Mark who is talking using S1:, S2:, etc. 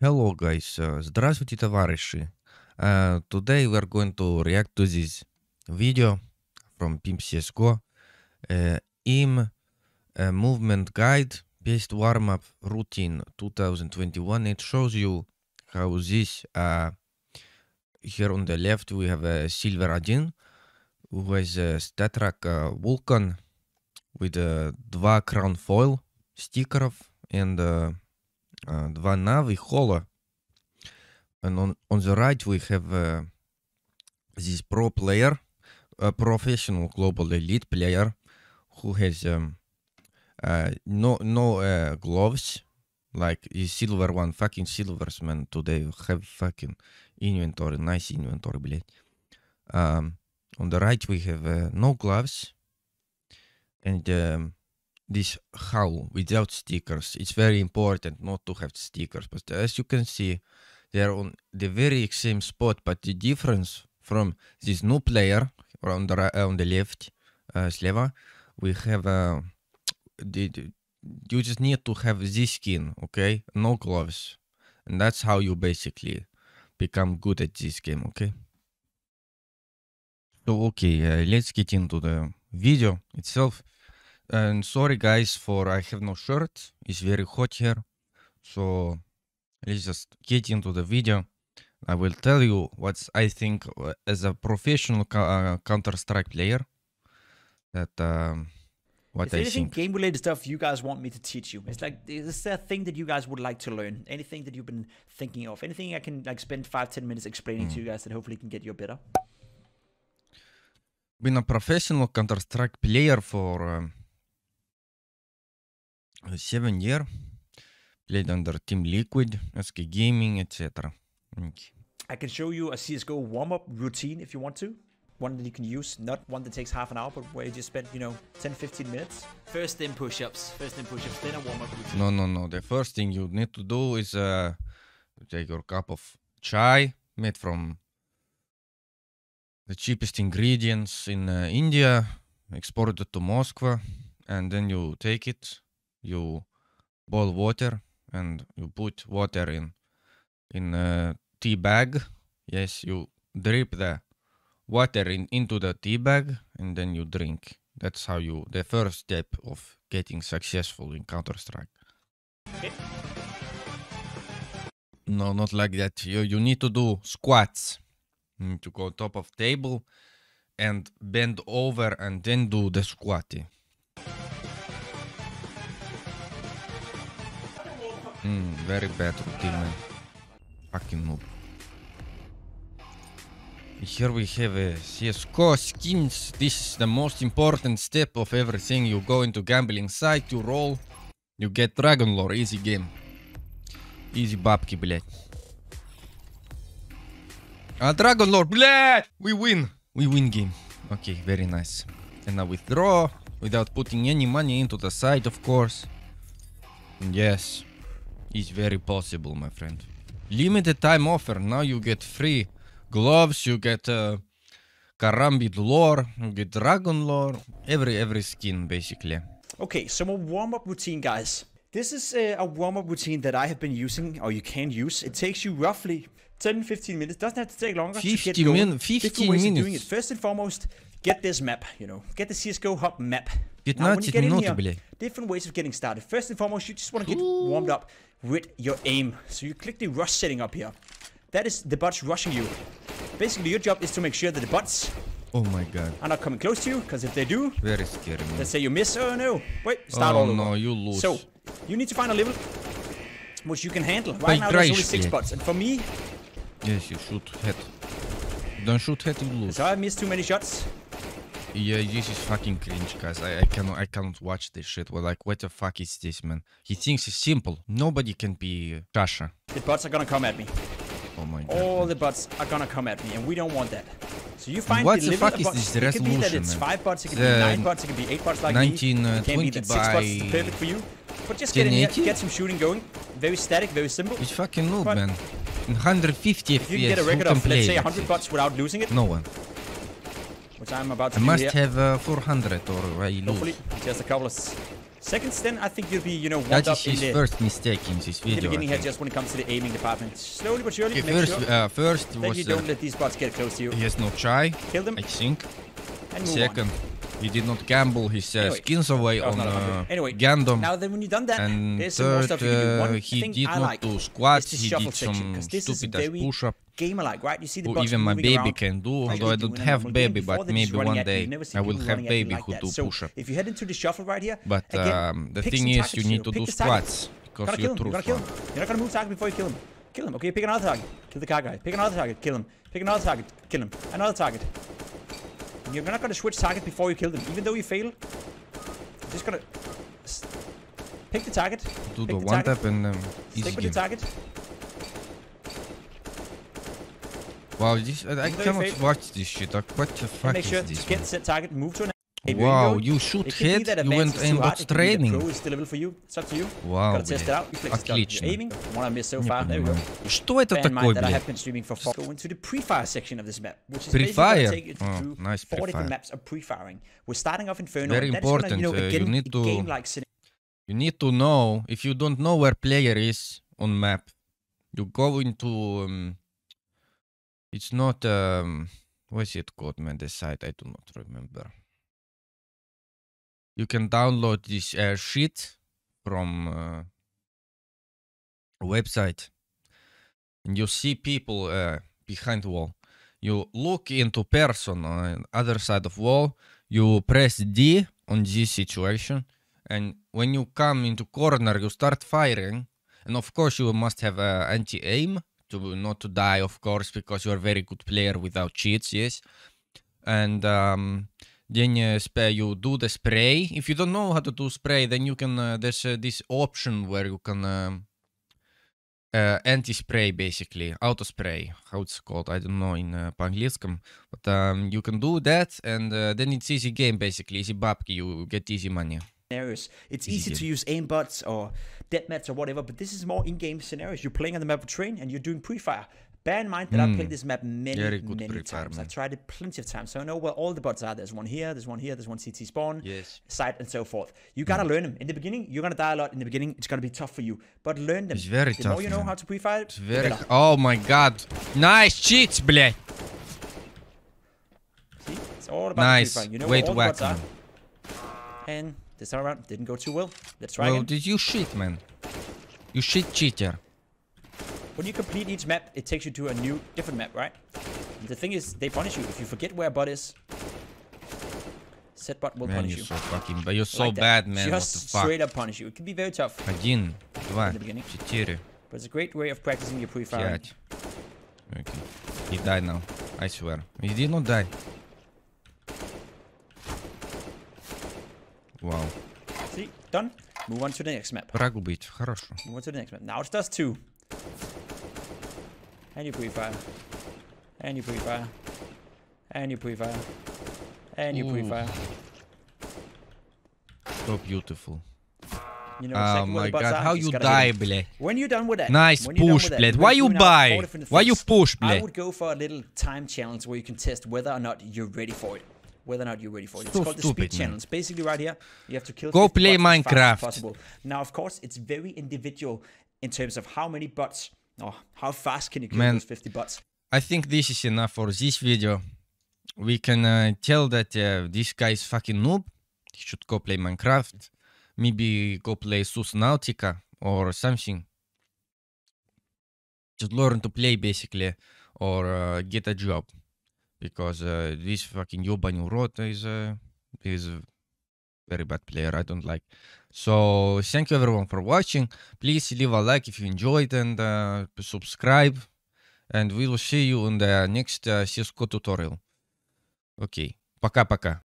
S1: Hello, guys. Uh, здравствуйте, товарищи. Uh, today we are going to react to this video from Pimp CSGO. Uh, э, IM uh, Movement Guide Based Warm-Up Routine 2021. It shows you how this, uh, here on the left we have a Silver Adin with a Statrack uh, Vulcan with uh, два crown foil stickers and uh, два navi hollow. And on, on the right, we have uh, this pro player, a professional global elite player who has um, uh, no no uh, gloves. Like is silver one, fucking silvers man today have fucking inventory, nice inventory, блядь. Um, on the right we have uh, no gloves, and um, this how without stickers. It's very important not to have stickers, but as you can see, they're on the very same spot, but the difference from this new player on the right, on the left uh, we have uh, the, the, you just need to have this skin, okay? No gloves, and that's how you basically become good at this game, okay? So okay, uh, let's get into the video itself. And sorry guys for I have no shirt. It's very hot here. So let's just get into the video. I will tell you what I think uh, as a professional uh, Counter-Strike player that um, what is I think.
S2: game related stuff you guys want me to teach you? It's like is there a thing that you guys would like to learn? Anything that you've been thinking of? Anything I can like spend five ten minutes explaining mm. to hmm. you guys that hopefully can get you better?
S1: Been a professional Counter-Strike player for um, Seven Year, played under Team Liquid, SK Gaming, etc.
S2: I can show you a CSGO warm-up routine if you want to. One that you can use, not one that takes half an hour, but where you just spend, you know, 10, 15 minutes. First in push-ups, first in push-ups, then a warm-up
S1: routine. No, no, no. The first thing you need to do is uh, take your cup of chai made from the cheapest ingredients in uh, India, exported to Moscow, and then you take it you boil water and you put water in in a tea bag yes you drip the water in, into the tea bag and then you drink that's how you the first step of getting successful in counter strike no not like that you you need to do squats you mm, need to go top of table and bend over and then do the squatty Mm, very bad team. Fucking noob. Here we have a CSGO skins. This is the most important step of everything. You go into gambling site, you roll, you get Dragon Lore. Easy game. Easy бабки, блядь. А Dragon Lord блядь! We win! We win game. Okay, very nice. And I withdraw without putting any money into the site, of course. Yes is very possible, my friend. Limited time offer. Now you get free gloves, you get uh, Karambit lore, you get dragon lore, every every skin basically.
S2: Okay, so my warm-up routine, guys. This is a, uh, a warm-up routine that I have been using, or you can use. It takes you roughly 10-15 minutes. Doesn't have to take longer 50 to get Min 15 ways minutes. Of doing it. First and foremost, get this map, you know. Get the CSGO hub map. Now, when you get in here, different ways of getting started. First and foremost, you just want to get warmed up with your aim. So you click the rush setting up here. That is the bots rushing you. Basically, your job is to make sure that the bots Oh my god. Are not coming close to you, because if they do...
S1: Very scary, man. Let's
S2: say you miss. Oh no. Wait, start oh, all over. no, you lose. So, you need to find a level which you can handle. Right I now there's only 6 yeah. bots, and for me...
S1: Yes, you shoot head. Don't shoot head, you lose.
S2: So I missed too many shots.
S1: Yeah, this is fucking cringe, guys. I, I cannot I cannot watch this shit. we're like, what the fuck is this, man? He thinks it's simple. Nobody can be Sasha.
S2: The bots are gonna come at me. Oh my god. All the bots are gonna come at me, and we don't want that. So you find what the, the fuck is this resolution? It could be that it's five bots, it could the be nine bots, it could be eight bots like 19, me. It can be that six bots is uh, perfect for you. But just get in here, get some shooting going. Very static, very simple. It's fucking noob, man. 150 If you get a record of, let's say, 100 bots without losing it. No one which I'm about to I must here. have
S1: uh, 400 or I lose. Hopefully,
S2: just a couple of seconds, then I think you'll be, you know, one up That is his first mistake in this video, in the beginning here, just when it comes to the aiming department. Slowly but surely, okay, first, sure uh, first was... you don't uh, let these bots get close to you. He
S1: has no try. Kill them. I think. And Second. On. He did not gamble his uh, anyway, skins away on uh, anyway, Gandom. Now then, when you done that, and there's third, more stuff you can do. One uh, he thing did I not like do squats. He did some stupid ass push-up.
S2: Game alike, right? You see the even my baby around. can do, although I don't have baby, but maybe one day I will have baby who do push-up. If you head into the shuffle right here, but um, the thing is, you need to do squats because you're true. You're not gonna move target before you kill him. Kill him. Okay, pick another target. Kill the car guy. Pick another target. Kill him. Pick another target. Kill him. Another target. You're not gonna switch target before you kill them, even though you fail. You're just gonna pick the target.
S1: Do the, the one tap and um, easy with game. the target. Wow, this, I, I cannot watch this shit. Like, what the fuck this? make sure to Get
S2: set target, move to an Wow, you, should shoot hit, you went that training. for you. Wow, to test it out. You Отлично. Aiming. What I missed so far. we Что это такое, блядь? pre-fire oh, nice pre-firing. are starting off Inferno. Very important. you, uh, need to
S1: you need to know if you don't know where player is on map. You go into um, it's not um, what's it called man the site I do not remember you can download this uh, sheet from uh, a website and you see people uh, behind wall you look into person on other side of wall you press d on this situation and when you come into corner you start firing and of course you must have uh, anti-aim to not to die of course because you are very good player without cheats yes and um, then uh, spray, you do the spray. If you don't know how to do spray, then you can uh, there's uh, this option where you can э, anti-spray basically, auto spray, how it's called. I don't know in uh, but um, you can do that, and then it's easy game basically, easy babki. You get easy money.
S2: Scenarios. It's easy, easy to use aimbots or deathmatch or whatever, but this is more in-game scenarios. You're playing on the map of train and you're doing pre-fire. Bear in mind that mm. I played hmm. this map many, Very good many times. Man. I tried it plenty of times, so I know where all the bots are. There's one here, there's one here, there's one CT spawn, yes. site, and so forth. You gotta mm. learn them. In the beginning, you're gonna die a lot. In the beginning, it's gonna be tough for you, but learn them. It's very the tough. more you know man. how to pre-fire, it's very.
S1: Oh my god! Nice cheats, блядь.
S2: See, it's all about nice. pre-firing. You know Wait, where all the bots man. are. And this time around didn't go too well. Let's try well, again.
S1: did you cheat, man? You cheat cheater.
S2: When you complete each map, it takes you to a new, different map, right? And the thing is, they punish you if you forget where bot is. Set bot will man, punish you're you. So fucking, but you're so like bad, man. She has what the fuck? straight up punish you. It can be very tough. Один, два, четыре. But it's a great way of practicing your pre-firing.
S1: Okay. He died now. I swear. He did not die. Wow.
S2: See? Done. Move on to the next map.
S1: Враг Хорошо.
S2: Move on to the next map. Now it's dust 2. And you pre-fire. And you pre-fire. And you pre-fire. And you pre-fire.
S1: So beautiful.
S2: You know exactly oh my god, are. how you die, bleh. When you're done with that. Nice push, bleh. Why you buy? Why you push, bleh? I would go for a little time challenge where you can test whether or not you're ready for it. Whether or not you're ready for it. It's so called stupid, the speed man. challenge. Basically right here, you have to kill Go play Minecraft. Now, of course, it's very individual in terms of how many bots oh, how fast can you go? those 50 bucks?
S1: I think this is enough for this video. We can uh, tell that uh, this guy is fucking noob. He should go play Minecraft. Maybe go play Sus Nautica or something. Just learn to play basically or uh, get a job. Because uh, this fucking Yoban Urota is, uh, is very bad player. I don't like. So thank you everyone for watching. Please leave a like if you enjoyed and uh, subscribe. And we will see you in the next uh, tutorial. Okay. Пока-пока.